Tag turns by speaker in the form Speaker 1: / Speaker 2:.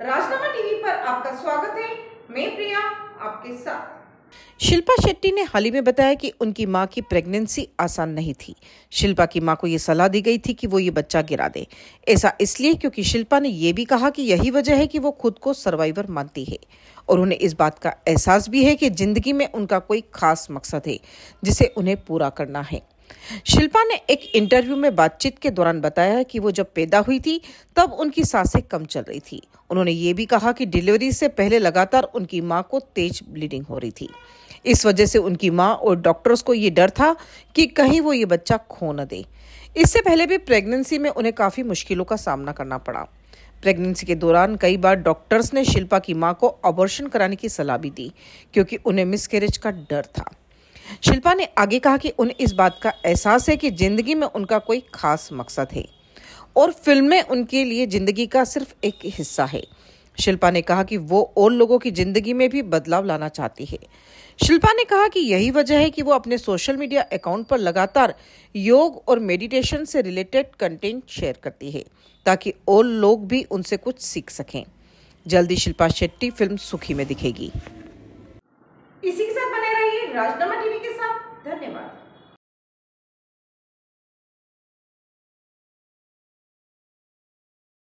Speaker 1: राजनामा TV पर आपका स्वागत है मैं प्रिया आपके साथ
Speaker 2: शिल्पा शेट्टी ने हाल ही में बताया कि उनकी मां की प्रेगनेंसी आसान नहीं थी शिल्पा की मां को ये सलाह दी गई थी कि वो ये बच्चा गिरा दे ऐसा इसलिए क्योंकि शिल्पा ने यह भी कहा कि यही वजह है कि वो खुद को सर्वाइवर मानती है और उन्हें इस बात का एहसास भी है कि जिंदगी में उनका कोई खास मकसद है जिसे उन्हें पूरा करना है शिल्पा ने एक इंटरव्यू में बातचीत के दौरान बताया कि वो जब पैदा हुई थी तब उनकी सांसें कम चल रही थी उन्होंने ये भी कहा कि डिलीवरी से पहले लगातार उनकी माँ को तेज ब्लीडिंग हो रही थी इस वजह से उनकी माँ और डॉक्टर्स को ये डर था कि कहीं वो ये बच्चा खो न दे इससे पहले भी प्रेगनेंसी में उन्हें काफ़ी मुश्किलों का सामना करना पड़ा प्रेगनेंसी के दौरान कई बार डॉक्टर्स ने शिल्पा की माँ को अबॉर्शन कराने की सलाह भी दी क्योंकि उन्हें मिसकैरेज का डर था शिल्पा ने आगे कहा कि उन्हें इस बात का एहसास है कि जिंदगी में उनका कोई खास मकसद है और फिल्में उनके लिए जिंदगी का सिर्फ एक हिस्सा है शिल्पा ने कहा कि वो और लोगों की जिंदगी में भी बदलाव लाना चाहती है शिल्पा ने कहा कि यही वजह है कि वो अपने सोशल मीडिया अकाउंट पर लगातार योग और मेडिटेशन से रिलेटेड कंटेंट शेयर करती है ताकि और लोग भी उनसे कुछ सीख सकें जल्दी शिल्पा शेट्टी फिल्म सुखी में दिखेगी
Speaker 1: इसी के साथ बने रहिए राजनामा टीवी के साथ